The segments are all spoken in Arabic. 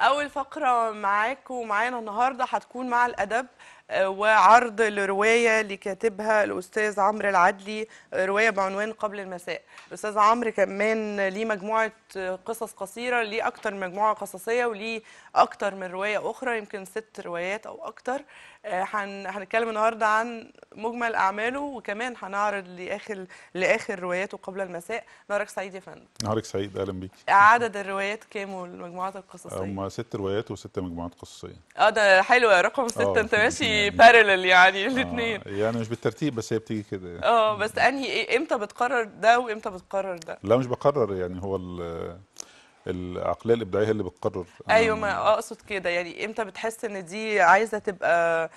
اول فقره معاك ومعانا النهارده هتكون مع الادب وعرض لروايه لكاتبها الاستاذ عمرو العدلي روايه بعنوان قبل المساء الاستاذ عمرو كمان ليه مجموعه قصص قصيره ليه اكتر من مجموعه قصصيه وليه اكتر من روايه اخرى يمكن ست روايات او اكتر آه، هنتكلم النهارده عن مجمل اعماله وكمان هنعرض لاخر لاخر رواياته قبل المساء نهارك سعيد يا فندم نهارك سعيد اهلا بك عدد الروايات كام والمجموعات القصصيه هم ست روايات وست مجموعات قصصيه اه ده حلو رقم ستة آه، انت ماشي بارلل يعني, يعني الاثنين آه يعني مش بالترتيب بس هي بتيجي كده اه بس انهي إيه، امتى بتقرر ده وامتى بتقرر ده لا مش بقرر يعني هو العقليه الابداعيه هي اللي بتقرر ايوه ما اقصد كده يعني امتى بتحس ان دي عايزه تبقى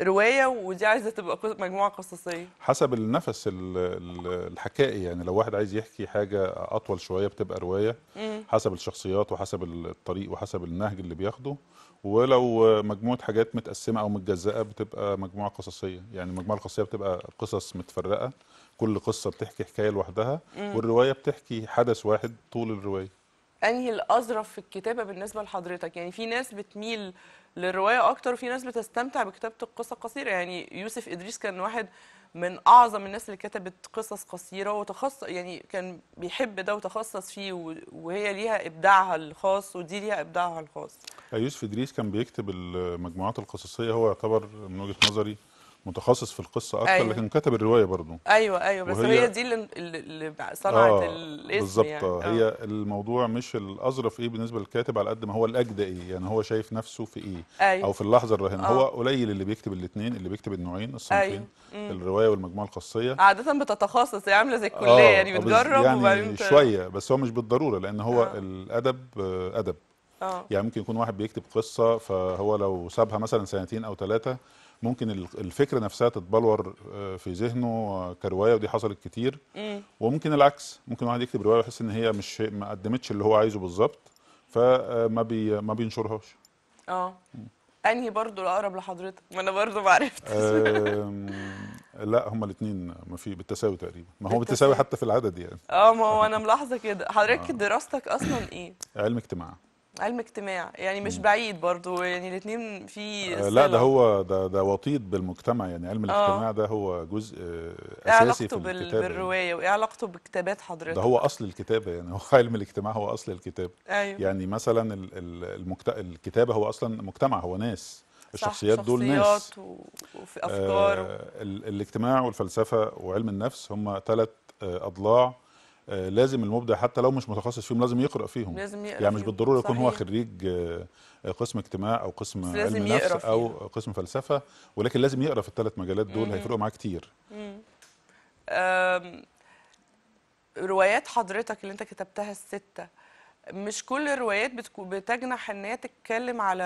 روايه ودي عايزه تبقى مجموعه قصصيه حسب النفس الحكائي يعني لو واحد عايز يحكي حاجه اطول شويه بتبقى روايه حسب الشخصيات وحسب الطريق وحسب النهج اللي بياخده ولو مجموعه حاجات متقسمه او متجزأه بتبقى مجموعه قصصيه يعني المجموعه القصصيه بتبقى قصص متفرقه كل قصه بتحكي حكايه لوحدها والروايه بتحكي حدث واحد طول الروايه انهي الاظرف في الكتابه بالنسبه لحضرتك يعني في ناس بتميل للروايه اكتر وفي ناس بتستمتع بكتابه القصه القصيره يعني يوسف ادريس كان واحد من اعظم الناس اللي كتبت قصص قصيره وتخصص يعني كان بيحب ده وتخصص فيه وهي ليها ابداعها الخاص ودي ليها ابداعها الخاص يوسف ادريس كان بيكتب المجموعات القصصيه هو يعتبر من وجهه نظري متخصص في القصه اكتر أيوة. لكن كتب الروايه برضه ايوه ايوه بس هي دي اللي صنعت آه الاسم بالظبط يعني. آه. هي الموضوع مش الاظرف ايه بالنسبه للكاتب على قد ما هو الاجدى ايه يعني هو شايف نفسه في ايه أيوة. او في اللحظه الراهنه آه. هو قليل اللي بيكتب الاثنين اللي بيكتب النوعين الصنفين أيوة. الروايه والمجموعه القصيه عاده بتتخصص هي عامله زي الكليه آه. يعني بتجرب يعني وبعدين شويه بس هو مش بالضروره لان هو آه. الادب آه، ادب آه. يعني ممكن يكون واحد بيكتب قصه فهو لو سابها مثلا سنتين او ثلاثه ممكن الفكره نفسها تتبلور آه، في ذهنه آه، كروايه ودي حصلت كتير وممكن العكس ممكن واحد يكتب روايه ويحس ان هي مش ما قدمتش اللي هو عايزه بالظبط فما آه، بي ما بينشرهاش اه انهي برضه الاقرب لحضرتك ما انا برضه ما عرفتش لا هما الاثنين ما في بالتساوي تقريبا ما هو بالتساوي حتى في العدد يعني اه ما هو انا ملاحظه كده حضرتك دراستك اصلا ايه علم اجتماع علم اجتماع يعني مش بعيد برضو يعني الاثنين في آه، لا ده هو ده ده وطيد بالمجتمع يعني علم آه. الاجتماع ده هو جزء آه، إيه اساسي في الكتابه يعني. بالروايه يعني. وايه علاقته بكتابات حضرتك ده هو اصل الكتابه يعني هو علم الاجتماع هو اصل الكتابه أيوه. يعني مثلا المكت... الكتابه هو اصلا مجتمع هو ناس الشخصيات دول ناس و... وفي افكار آه الاجتماع والفلسفه وعلم النفس هم ثلاث اضلاع آه، لازم المبدع حتى لو مش متخصص فيهم لازم يقرا فيهم لازم يقرأ يعني مش بالضروره يكون هو خريج آه، قسم اجتماع او قسم علم نفس او قسم فلسفه ولكن لازم يقرا في الثلاث مجالات دول هيفرقوا معاه كتير روايات حضرتك اللي انت كتبتها السته مش كل الروايات بتجنح ان هي تتكلم على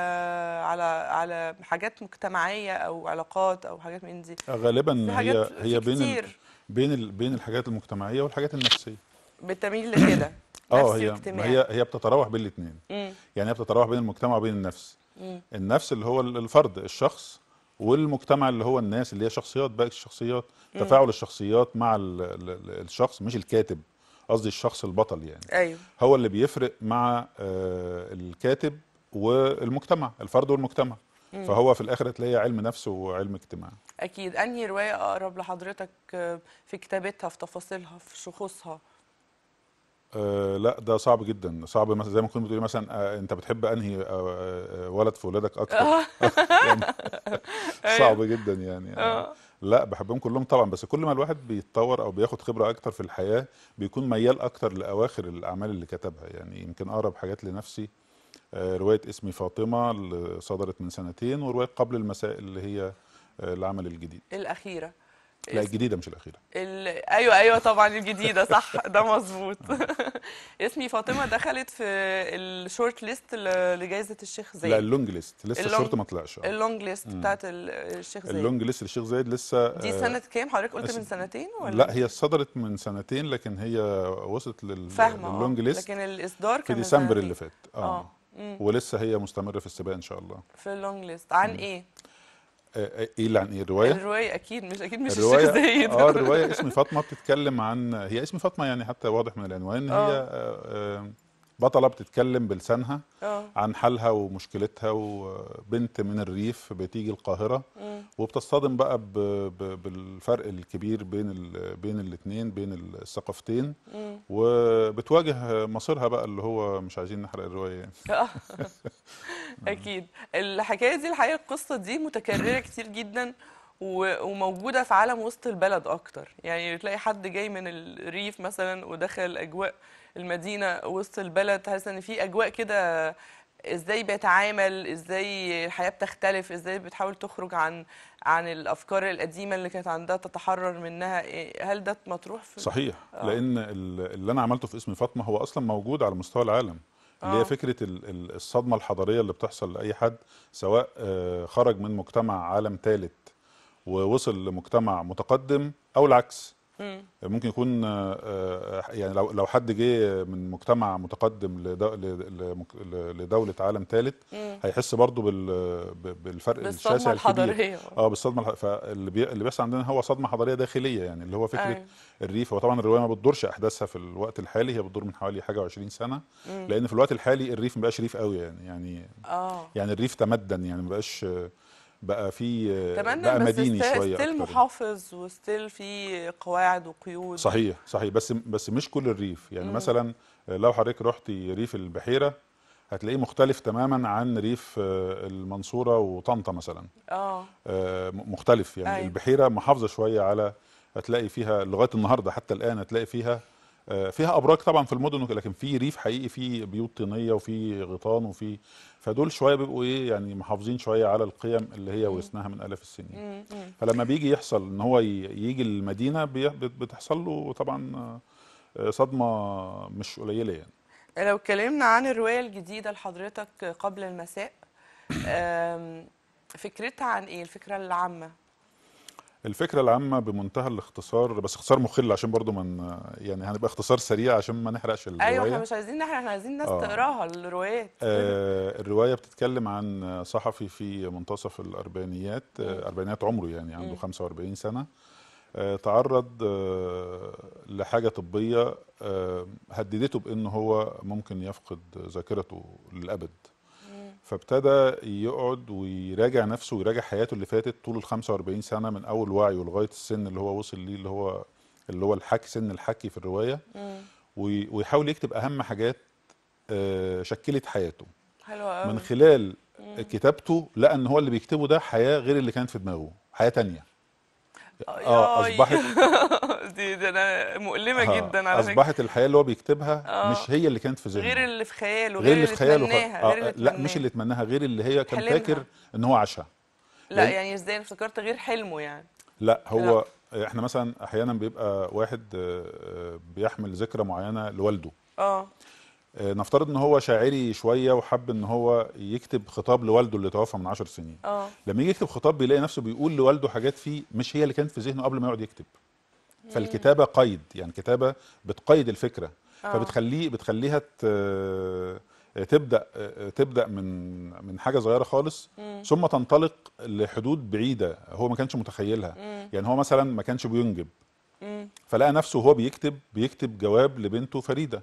على على حاجات مجتمعيه او علاقات او حاجات من دي غالبا هي هي بين بين بين الحاجات المجتمعيه والحاجات النفسيه بتميل لكده اه هي هي هي بتتراوح بين الاثنين يعني هي بتتراوح بين المجتمع وبين النفس مم. النفس اللي هو الفرد الشخص والمجتمع اللي هو الناس اللي هي شخصيات باقي الشخصيات مم. تفاعل الشخصيات مع الـ الـ الشخص مش الكاتب قصدي الشخص البطل يعني أيوه. هو اللي بيفرق مع آه الكاتب والمجتمع الفرد والمجتمع مم. فهو في الاخر تلاقي علم نفس وعلم اجتماع اكيد انهي روايه اقرب لحضرتك آه، في كتابتها في تفاصيلها في شخوصها آه، لا ده صعب جدا صعب مثلا زي ما كنت بتقولي مثلا آه انت بتحب انهي آه, آه،, آه، ولد في ولادك اكتر يعني أيوه. صعب جدا يعني لا بحبهم كلهم طبعا بس كل ما الواحد بيتطور او بياخد خبره اكتر في الحياه بيكون ميال اكتر لاواخر الاعمال اللي كتبها يعني يمكن اقرب حاجات لنفسي روايه اسمي فاطمه اللي صدرت من سنتين وروايه قبل المساء اللي هي العمل الجديد الاخيره لا الجديده مش الاخيره ايوه ايوه طبعا الجديده صح ده مظبوط اسمي فاطمه دخلت في الشورت ليست لجائزه الشيخ زايد لا اللونج ليست لسه الشورت ما طلعش آه. اللونج ليست بتاعت الشيخ زايد اللونج ليست للشيخ زايد لسه دي آه، سنه كام حضرتك قلت من سنتين ولا لا هي صدرت من سنتين لكن هي وصلت آه. لللونج ليست لكن الاصدار كان في ديسمبر اللي فات اه, ولسه هي مستمره في السباق ان شاء الله في اللونج ليست عن ايه ايه اللي عن ايه الروايه الروايه اكيد مش اكيد مش الرواية الشيخ زايد اه الروايه اسم فاطمه بتتكلم عن هي اسم فاطمه يعني حتى واضح من العنوان ان هي آه. آه، آه، بطله بتتكلم بلسانها أوه. عن حالها ومشكلتها وبنت من الريف بتيجي القاهره مم. وبتصطدم بقى بالفرق الكبير بين الـ بين الاثنين بين الثقافتين وبتواجه مصيرها بقى اللي هو مش عايزين نحرق الروايه يعني آه. اكيد الحكايه دي الحقيقه القصه دي متكرره كتير جدا وموجوده في عالم وسط البلد اكتر يعني تلاقي حد جاي من الريف مثلا ودخل اجواء المدينه وسط البلد تحس ان في اجواء كده ازاي بيتعامل ازاي الحياه بتختلف ازاي بتحاول تخرج عن عن الافكار القديمه اللي كانت عندها تتحرر منها إيه، هل ده مطروح في صحيح آه. لان اللي انا عملته في اسم فاطمه هو اصلا موجود على مستوى العالم اللي هي آه. فكره الصدمه الحضاريه اللي بتحصل لاي حد سواء آه، خرج من مجتمع عالم ثالث ووصل لمجتمع متقدم او العكس ممكن يكون آه، آه، يعني لو لو حد جه من مجتمع متقدم لدوله عالم ثالث هيحس برضه بالفرق الشاسع الكبير اه بالصدمه فاللي اللي بيحصل عندنا هو صدمه حضاريه داخليه يعني اللي هو فكره أي. أيوة. الريف هو طبعا الروايه ما بتدورش احداثها في الوقت الحالي هي بتدور من حوالي حاجه و20 سنه مم. لان في الوقت الحالي الريف ما بقاش ريف قوي يعني يعني آه. يعني الريف تمدن يعني ما بقاش بقى في بقى مديني شويه ستيل محافظ وستيل في قواعد وقيود صحيح صحيح بس بس مش كل الريف يعني مم. مثلا لو حضرتك رحتي ريف البحيره هتلاقيه مختلف تماما عن ريف آه، المنصوره وطنطا مثلا اه, آه، مختلف يعني أي. أيوة. البحيره محافظه شويه على هتلاقي فيها لغايه النهارده حتى الان هتلاقي فيها فيها ابراج طبعا في المدن لكن في ريف حقيقي في بيوت طينيه وفي غيطان وفي فدول شويه بيبقوا ايه يعني محافظين شويه على القيم اللي هي ورثناها من الاف السنين فلما بيجي يحصل ان هو يجي المدينه بتحصل له طبعا آه، صدمه مش قليله يعني لو اتكلمنا عن الروايه الجديده لحضرتك قبل المساء فكرتها عن ايه الفكره العامه الفكره العامه بمنتهى الاختصار بس اختصار مخل عشان برضو من يعني هنبقى اختصار سريع عشان ما نحرقش الروايه ايوه احنا مش عايزين نحرق احنا عايزين الناس آه. تقراها الروايات آه الروايه بتتكلم عن صحفي في منتصف الاربعينيات آه اربعينيات عمره يعني عنده م. 45 سنه آه تعرض آه لحاجه طبيه آه هددته بان هو ممكن يفقد ذاكرته للابد فابتدى يقعد ويراجع نفسه ويراجع حياته اللي فاتت طول ال 45 سنه من اول وعيه لغايه السن اللي هو وصل ليه اللي هو اللي هو الحكي سن الحكي في الروايه ويحاول يكتب اهم حاجات آه، شكلت حياته حلوة قوي من خلال كتابته لقى ان هو اللي بيكتبه ده حياه غير اللي كانت في دماغه حياه تانية اه اصبحت دي دي انا مؤلمه آه. جدا على فكره اصبحت الحياه اللي هو بيكتبها آه. مش هي اللي كانت في ذهنه غير اللي في خياله غير اللي في خياله آه. غير اللي لا مش اللي اتمناها غير اللي هي كان حلمها. فاكر ان هو عاشها لا لأن... يعني ازاي افتكرت غير حلمه يعني لا هو لا. احنا مثلا احيانا بيبقى واحد آه، بيحمل ذكرى معينه لوالده اه آه، نفترض ان هو شاعري شويه وحب ان هو يكتب خطاب لوالده اللي توفى من 10 سنين اه لما يجي يكتب خطاب بيلاقي نفسه بيقول لوالده حاجات فيه مش هي اللي كانت في ذهنه قبل ما يقعد يكتب فالكتابه قيد يعني كتابه بتقيد الفكره أوه. فبتخليه بتخليها آه، تبدا آه، تبدا من من حاجه صغيره خالص مم. ثم تنطلق لحدود بعيده هو ما كانش متخيلها مم. يعني هو مثلا ما كانش بينجب مم. فلقى نفسه وهو بيكتب بيكتب جواب لبنته فريده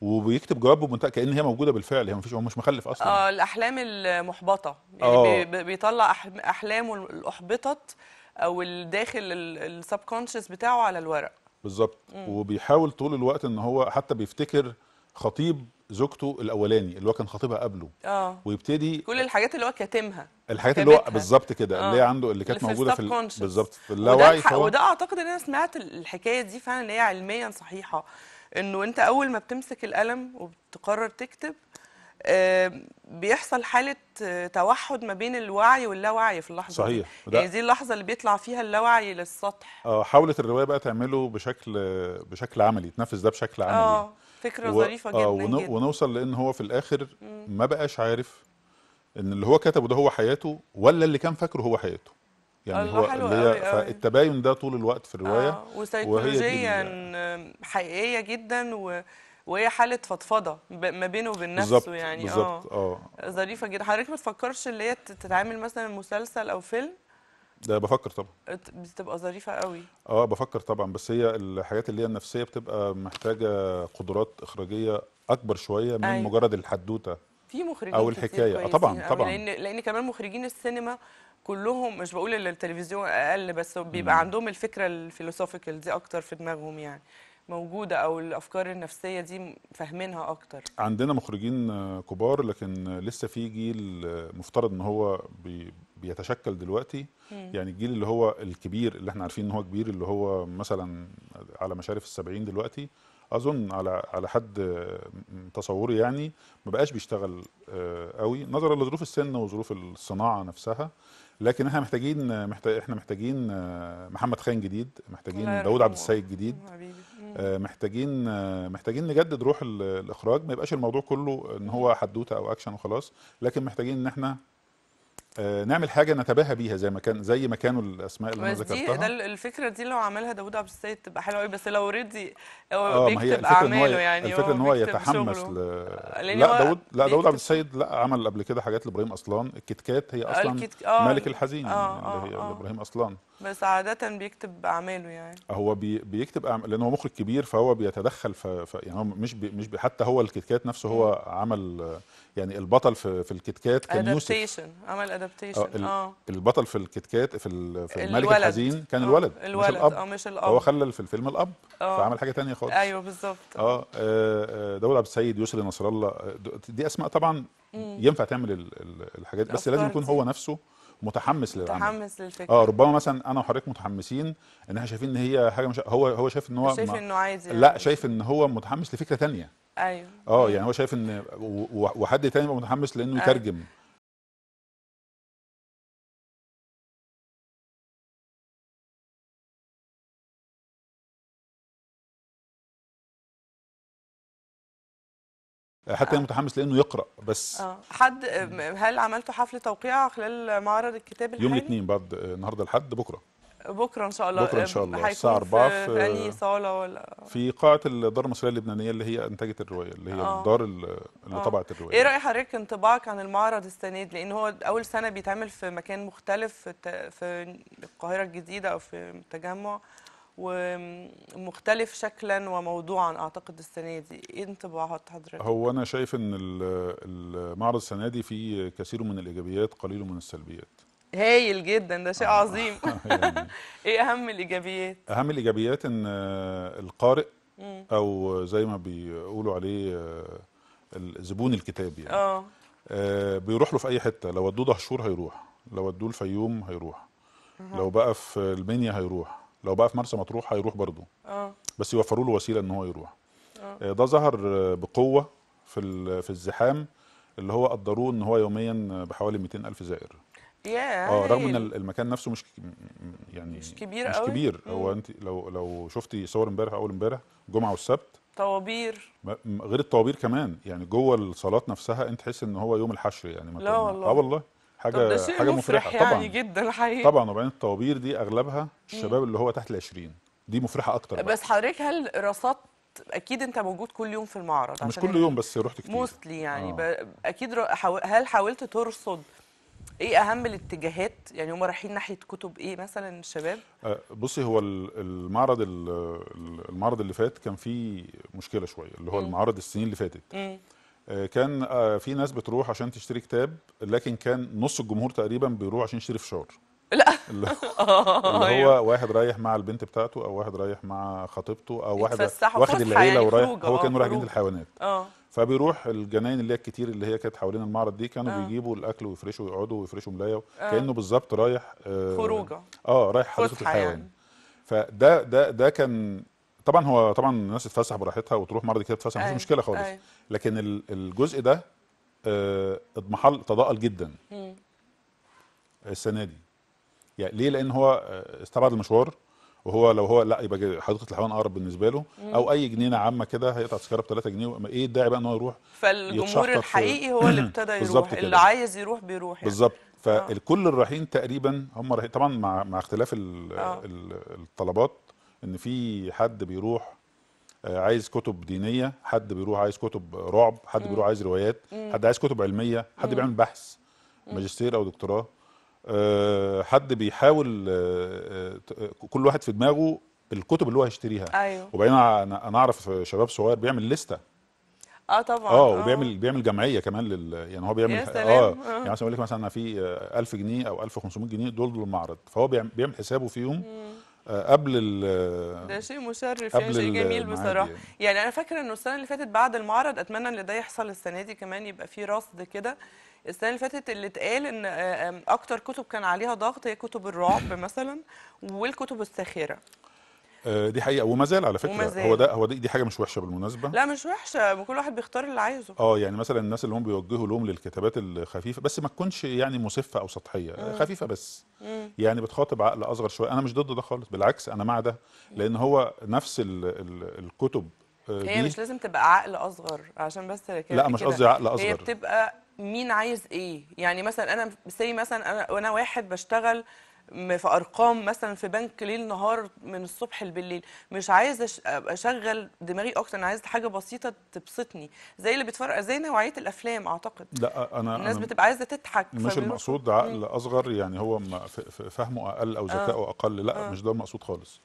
وبيكتب جواب بمنتهى كان هي موجوده بالفعل هي مفيش هو مش مخلف اصلا اه الاحلام المحبطه يعني آه. بي بيطلع احلامه الاحبطت او الداخل السبكونشس بتاعه على الورق بالظبط وبيحاول طول الوقت ان هو حتى بيفتكر خطيب زوجته الاولاني اللي هو كان خطيبها قبله اه ويبتدي كل الحاجات اللي هو كاتمها الحاجات اللي هو بالظبط كده اللي هي آه. عنده اللي كانت موجوده في بالظبط في اللاوعي وده, وده اعتقد ان انا سمعت الحكايه دي فعلا ان هي علميا صحيحه انه انت اول ما بتمسك القلم وبتقرر تكتب آه، بيحصل حاله آه، توحد ما بين الوعي واللاوعي في اللحظه صحيح دي. يعني دي اللحظه اللي بيطلع فيها اللاوعي للسطح اه حاولت الروايه بقى تعمله بشكل بشكل عملي تنفذ ده بشكل عملي اه فكره و... ظريفه آه، جدا, آه جدا ونوصل لان هو في الاخر ما بقاش عارف ان اللي هو كتبه ده هو حياته ولا اللي كان فاكره هو حياته يعني آه، هو اللي هي فالتباين آه. ده طول الوقت في الروايه آه وسيكولوجيا آه، حقيقيه جدا و... وهي حاله فضفضه ما بينه وبين نفسه يعني بالظبط اه ظريفه جدا حضرتك ما تفكرش اللي هي تتعامل مثلا مسلسل او فيلم ده بفكر طبعا بتبقى ظريفه قوي اه بفكر طبعا بس هي الحاجات اللي هي النفسيه بتبقى محتاجه قدرات اخراجيه اكبر شويه من أي. أيوة. مجرد الحدوته في مخرجين او الحكايه آه طبعا طبعا لان لان كمان مخرجين السينما كلهم مش بقول اللي التلفزيون اقل بس بيبقى عندهم الفكره الفيلوسوفيكال دي اكتر في دماغهم يعني موجوده او الافكار النفسيه دي فاهمينها اكتر عندنا مخرجين كبار لكن لسه في جيل مفترض ان هو بي بيتشكل دلوقتي مم. يعني الجيل اللي هو الكبير اللي احنا عارفين ان هو كبير اللي هو مثلا على مشارف السبعين دلوقتي اظن على على حد تصوري يعني ما بقاش بيشتغل آه، قوي نظرا لظروف السن وظروف الصناعه نفسها لكن احنا محتاجين محتاج احنا محتاجين آه، محمد خان جديد محتاجين داوود عبد السيد جديد آه، محتاجين آه، محتاجين نجدد روح الاخراج ما يبقاش الموضوع كله ان هو حدوته او اكشن وخلاص لكن محتاجين ان احنا آه، نعمل حاجه نتباهى بيها زي ما كان زي ما كانوا الاسماء اللي انا ذكرتها ده الفكره دي لو عملها داوود عبد السيد تبقى حلوه قوي بس لو اوريدي آه، آه، هو بيكتب اعماله يعني الفكره ان هو يتحمس ل... لا داوود لا داوود عبد السيد لا عمل قبل كده حاجات لابراهيم اصلان الكتكات هي اصلا الكتك... آه ملك الحزين آه آه اللي هي آه لابراهيم اصلان بس عاده بيكتب اعماله يعني هو بي بيكتب أعمال لان هو مخرج كبير فهو بيتدخل في يعني هو مش بي مش بي حتى هو الكتكات نفسه هو عمل يعني البطل في في الكتكات كان يوسف عمل ادابتيشن آه،, اه البطل في الكتكات في في الملك الولد. الحزين كان أوه. الولد الولد مش الاب اه مش الاب هو خلى في الفيلم الاب أوه. فعمل حاجه تانية خالص ايوه بالظبط اه, آه، داوود عبد السيد يسري نصر الله آه، دي اسماء طبعا مم. ينفع تعمل الحاجات بس لازم يكون هو نفسه متحمس للعمل متحمس للفكره اه ربما مثلا انا وحضرتك متحمسين ان احنا شايفين ان هي حاجه مش هو هو شايف ان هو شايف انه عادي يعني. لا شايف ان هو متحمس لفكره تانية ايوه اه يعني هو شايف ان وحد تاني متحمس لانه أيوه. يترجم أيوة. حتى آه. متحمس لانه يقرا بس آه. حد هل عملتوا حفل توقيع خلال معرض الكتاب الحالي؟ يوم الاثنين بعد آه، النهارده لحد بكره بكره ان شاء الله بكره ان شاء الله الساعه 4 في, في صاله ولا في قاعه الدار المصريه اللبنانيه اللي هي انتجت الروايه اللي هي آه. الدار اللي آه. طبعت الروايه ايه راي حضرتك انطباعك عن المعرض السنه دي لان هو اول سنه بيتعمل في مكان مختلف في القاهره الجديده او في التجمع ومختلف شكلا وموضوعا اعتقد السنه دي ايه انطباعات حضرتك هو انا شايف ان المعرض السنه دي فيه كثير من الايجابيات قليل من السلبيات هايل جدا ده شيء آه. عظيم يعني ايه اهم الايجابيات اهم الايجابيات ان القارئ او زي ما بيقولوا عليه آه، زبون الكتاب يعني آه. اه بيروح له في اي حته لو ودوه دهشور هيروح لو ودوه الفيوم هيروح لو بقى في المنيا هيروح لو بقى في مرسى مطروح هيروح برضه اه بس يوفروا له وسيله ان هو يروح آه. آه، ده ظهر بقوه في في الزحام اللي هو قدروه ان هو يوميا بحوالي 200 الف زائر اه رغم ان المكان نفسه مش يعني مش كبير مش قوي. كبير هو انت لو لو شفتي صور امبارح اول امبارح جمعه والسبت طوابير غير الطوابير كمان يعني جوه الصالات نفسها انت تحس ان هو يوم الحشر يعني لا والله اه والله حاجه ده شيء حاجه مفرحه يعني طبعا جدا حقيقي طبعا وبعدين الطوابير دي اغلبها الشباب اللي هو تحت ال 20 دي مفرحه اكتر بس حضرتك هل رصدت اكيد انت موجود كل يوم في المعرض مش كل يوم بس رحت كتير موستلي يعني آه. اكيد هل حاولت ترصد ايه اهم الاتجاهات يعني هم رايحين ناحيه كتب ايه مثلا الشباب آه، بصي هو المعرض المعرض اللي فات كان فيه مشكله شويه اللي هو م. المعرض السنين اللي فاتت م. آه، كان آه، في ناس بتروح عشان تشتري كتاب لكن كان نص الجمهور تقريبا بيروح عشان يشتري فشار لا اللي هو أيوه. واحد رايح مع البنت بتاعته او واحد رايح مع خطيبته او واحد واخد العيله ورايح هو كان رايح جنينه الحيوانات اه فبيروح الجناين اللي هي الكتير اللي هي كانت حوالين المعرض دي كانوا آه. بيجيبوا الاكل ويفرشوا ويقعدوا ويفرشوا ملايه آه. كانه بالظبط رايح آه خروجه اه رايح حديقه الحيوان يعني. فده ده ده كان طبعا هو طبعا الناس تتفسح براحتها وتروح مرض كده تتفسح مفيش مشكله خالص لكن الجزء ده اضمحل آه، تضاءل جدا السنه دي يعني ليه لان هو آه، استبعد المشوار وهو لو هو لا يبقى حديقه الحيوان اقرب بالنسبه له او اي جنينه عامه كده هيقطع تذكره ب 3 جنيه ايه الداعي بقى ان هو يروح فالجمهور الحقيقي هو اللي ابتدى يروح كده. اللي عايز يروح بيروح يعني. بالظبط فكل آه. الرايحين تقريبا هم رايحين طبعا مع مع اختلاف آه. الطلبات ان في حد بيروح آه، عايز كتب دينيه حد بيروح عايز كتب رعب حد مم. بيروح عايز روايات مم. حد عايز كتب علميه حد مم. بيعمل بحث ماجستير او دكتوراه أه حد بيحاول آه،, أه كل واحد في دماغه الكتب اللي هو هيشتريها ايوه وبعدين انا اعرف شباب صغير بيعمل لسته اه طبعا آه،, اه وبيعمل بيعمل جمعيه كمان لل يعني هو بيعمل يا سلام. اه يعني مثلا يقول لك مثلا انا في 1000 جنيه او 1500 جنيه دول للمعرض فهو بيعمل حسابه فيهم مم. آه، قبل ال ده شيء مشرف يعني شيء جميل بصراحه يعني. يعني انا فاكره انه السنه اللي فاتت بعد المعرض اتمنى ان ده يحصل السنه دي كمان يبقى في رصد كده السنه اللي فاتت اللي اتقال ان آه، اكتر كتب كان عليها ضغط هي كتب الرعب مثلا والكتب الساخره آه، دي حقيقه وما زال على فكره ومزال. هو ده هو دي حاجه مش وحشه بالمناسبه لا مش وحشه كل واحد بيختار اللي عايزه اه يعني مثلا الناس اللي هم بيوجهوا لهم للكتابات الخفيفه بس ما تكونش يعني مسفه او سطحيه مم. خفيفه بس مم. يعني بتخاطب عقل اصغر شويه انا مش ضد ده خالص بالعكس انا مع ده لان هو نفس الـ الـ الكتب آه، هي مش لازم تبقى عقل اصغر عشان بس كده لا مش قصدي عقل اصغر هي بتبقى مين عايز ايه يعني مثلا انا سي مثلا انا وانا واحد بشتغل في ارقام مثلا في بنك ليل نهار من الصبح بالليل مش عايزه اشغل دماغي اكتر انا عايز حاجه بسيطه تبسطني زي اللي بيتفرج زي نوعيه الافلام اعتقد لا انا الناس أنا بتبقى عايزه تضحك مش المقصود عقل اصغر يعني هو فهمه اقل او آه. ذكائه آه. اقل لا آه. مش ده المقصود خالص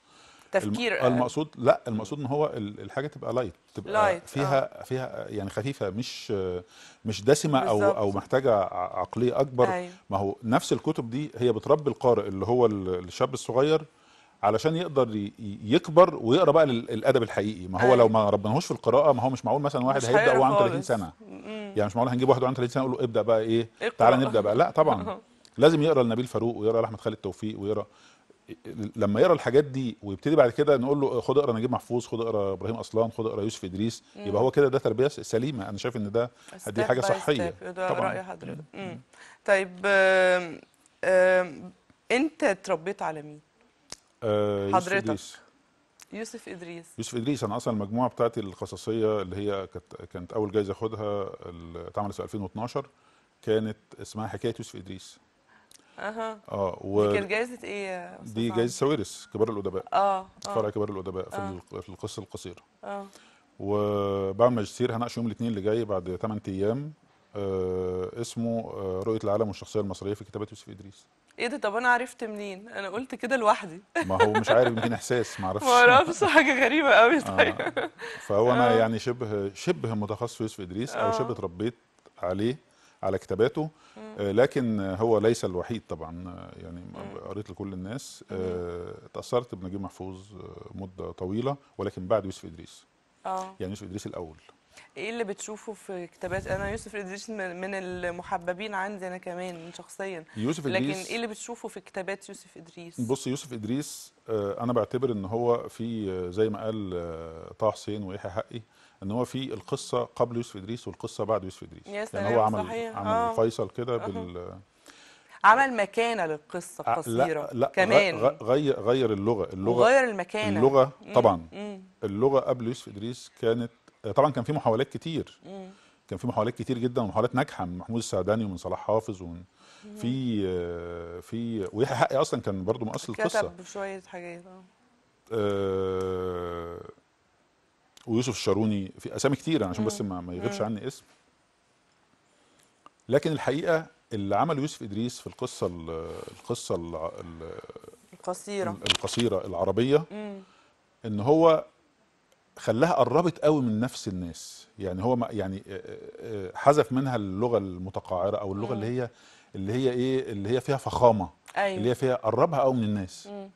تفكير آه. المقصود لا المقصود ان هو الحاجه تبقى لايت تبقى لايت فيها آه. فيها يعني خفيفه مش مش دسمه بالزبط. او او محتاجه عقليه اكبر أيوه. ما هو نفس الكتب دي هي بتربي القارئ اللي هو الشاب الصغير علشان يقدر يكبر ويقرا بقى الادب الحقيقي ما هو أيوه. لو ما ربناهوش في القراءه ما هو مش معقول مثلا واحد هيبدا وهو عنده 30 سنه مم. يعني مش معقول هنجيب واحد عنده 30 سنه نقول له ابدا بقى ايه تعالى نبدا بقى لا طبعا لازم يقرا لنبيل فاروق ويقرا لاحمد خالد توفيق ويقرا لما يقرا الحاجات دي ويبتدي بعد كده نقول له خد اقرا نجيب محفوظ خد اقرا ابراهيم اصلان خد اقرا يوسف ادريس مم. يبقى هو كده ده تربيه سليمه انا شايف ان ده دي حاجه صحيه ده طبعا راي حضرتك طيب آه آه انت اتربيت على مين آه حضرتك إدريس. يوسف ادريس يوسف ادريس انا اصلا المجموعه بتاعتي القصصيه اللي هي كانت كانت اول جايزه اخدها اتعملت في 2012 كانت اسمها حكايه يوسف ادريس اها اه و... دي كانت جائزه ايه يا دي جائزه ساويرس كبار الادباء آه،, اه فرع كبار الادباء في, آه. في القصه القصيره اه وبعمل ماجستير هناقش يوم الاثنين اللي جاي بعد 8 ايام آه اسمه آه رؤيه العالم والشخصيه المصريه في كتابه يوسف ادريس ايه ده طب انا عرفت منين انا قلت كده لوحدي ما هو مش عارف يمكن احساس ما اعرفش ما اعرفش حاجه غريبه قوي آه. طيب آه. فهو انا آه. يعني شبه شبه متخصص في يوسف ادريس او شبه اتربيت عليه على كتاباته آه، لكن هو ليس الوحيد طبعا آه، يعني قريت لكل الناس آه، تاثرت بنجيب محفوظ مده طويله ولكن بعد يوسف ادريس اه يعني يوسف ادريس الاول ايه اللي بتشوفه في كتابات انا يوسف ادريس من المحببين عندي انا كمان شخصيا يوسف إدريس لكن ايه اللي بتشوفه في كتابات يوسف ادريس بص يوسف ادريس انا بعتبر ان هو في زي ما قال طه حسين ويحيى حقي ان هو في القصه قبل يوسف ادريس والقصه بعد يوسف ادريس يا سلام يعني هو عمل صحيح. عمل آه. فيصل كده بال عمل مكانه للقصه القصيره لا, لا كمان غير غير اللغه اللغه غير المكانه اللغه طبعا مم. اللغه قبل يوسف ادريس كانت آه، طبعا كان في محاولات كتير مم. كان في محاولات كتير جدا ومحاولات ناجحه من محمود السعداني ومن صلاح حافظ ومن في آه، في ويحيى حقي اصلا كان برضو مؤسس القصه كتب شويه حاجات اه, آه، ويوسف الشاروني في اسامي كتير عشان بس ما, يغيبش عني اسم لكن الحقيقه اللي عمله يوسف ادريس في القصه الـ القصه الـ القصيره القصيره العربيه ان هو خلاها قربت قوي من نفس الناس يعني هو يعني آه، آه، آه، حذف منها اللغه المتقاعره او اللغه اللي هي اللي هي ايه اللي هي فيها فخامه أيوة. اللي هي فيها قربها قوي من الناس مم.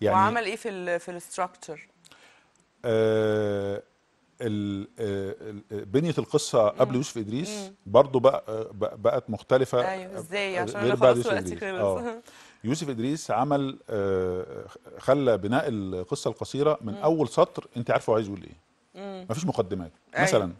يعني وعمل ايه في الـ في الستراكشر آه، آه، بنيه القصه قبل مم. يوسف ادريس برضه بقى بقت مختلفه ايوه ازاي آه، عشان بعد يوسف ادريس يوسف ادريس عمل خلى بناء القصه القصيره من مم. اول سطر انت عارفه عايز يقول ايه مفيش مقدمات أيوة. مثلا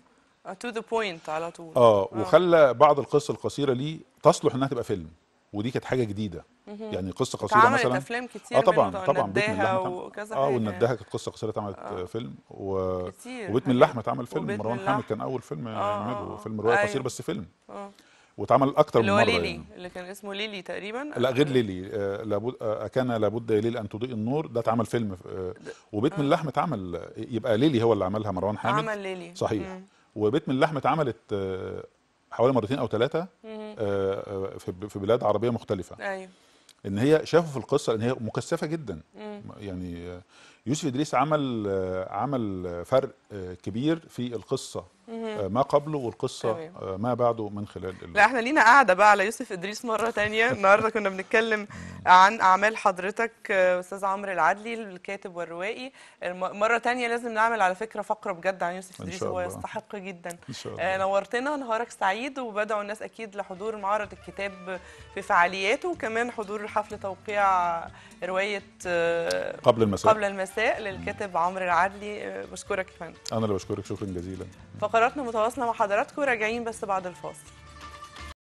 تو ذا بوينت على طول اه وخلى بعض القصه القصيره ليه تصلح انها تبقى فيلم ودي كانت حاجه جديده يعني قصه قصيره مثلا افلام كتير اه طبعا طبعا بيت من اللحمه وكذا اه والنداهه كانت قصه قصيره اتعملت آه. فيلم و... كتير وبيت من اللحمه اتعمل فيلم مروان حامد كان اول فيلم آه. فيلم روايه أيوه. قصير بس فيلم آه. واتعمل اكتر من مره ليلي يعني. اللي كان اسمه ليلي تقريبا لا غير ليلي آه لابد آه، كان لابد ليل ان تضيء النور ده اتعمل فيلم آه وبيت آه. من اللحمه اتعمل يبقى ليلي هو اللي عملها مروان حامد عمل ليلي صحيح وبيت من اللحمه اتعملت آه، حوالي مرتين او ثلاثه آه، آه، في بلاد عربيه مختلفه ايوه ان هي شافوا في القصه ان هي مكثفه جدا مم. يعني آه، يوسف ادريس عمل عمل فرق كبير في القصه آه، ما قبله والقصه طبعا. آه، ما بعده من خلال لا احنا لينا قاعده بقى على يوسف ادريس مره تانية النهارده كنا بنتكلم عن اعمال حضرتك آه، استاذ عمرو العدلي الكاتب والروائي مره تانية لازم نعمل على فكره فقره بجد عن يوسف ادريس هو يستحق جدا إن شاء الله. نورتنا نهارك سعيد وبدعو الناس اكيد لحضور معرض الكتاب في فعالياته وكمان حضور حفل توقيع روايه قبل المساء قبل المساء للكاتب عمرو العدلي بشكرك يا فندم انا اللي بشكرك شكرا جزيلا فقط فقراتنا متواصله مع حضراتكم راجعين بس بعد الفاصل